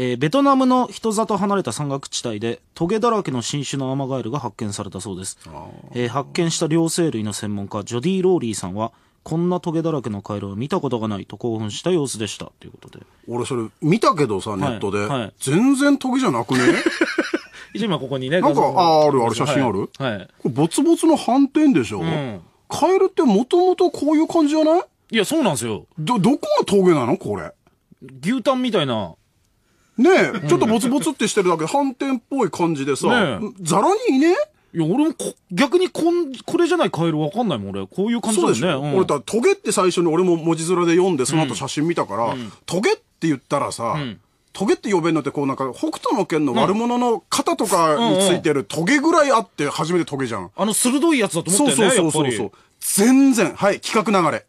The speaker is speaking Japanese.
えー、ベトナムの人里離れた山岳地帯で、トゲだらけの新種のアマガエルが発見されたそうです。えー、発見した両生類の専門家、ジョディ・ローリーさんは、こんなトゲだらけのカエルは見たことがないと興奮した様子でした。ということで。俺それ見たけどさ、ネットで。はいはい、全然トゲじゃなくね 今ここにね。なんか、あ、あるある、写真ある、はい、はい。これボツボツの斑点でしょ、うん、カエルってもともとこういう感じじゃないいや、そうなんですよ。ど、どこが峠なのこれ。牛タンみたいな。ねえ、ちょっとボツボツってしてるだけで反転っぽい感じでさ、ざらにいねいや、俺もこ逆にこん、これじゃないカエルわかんないもん、俺。こういう感じだよね。そうでしょ、う俺トゲって最初に俺も文字面で読んで、その後写真見たから、うん、トゲって言ったらさ、うんトゲって呼べるのってこうなんか北斗の剣の悪者の肩とかについてるトゲぐらいあって初めてトゲじゃん。あの鋭いやつだと思ったよね。そうそうそうそう。全然。はい、企画流れ。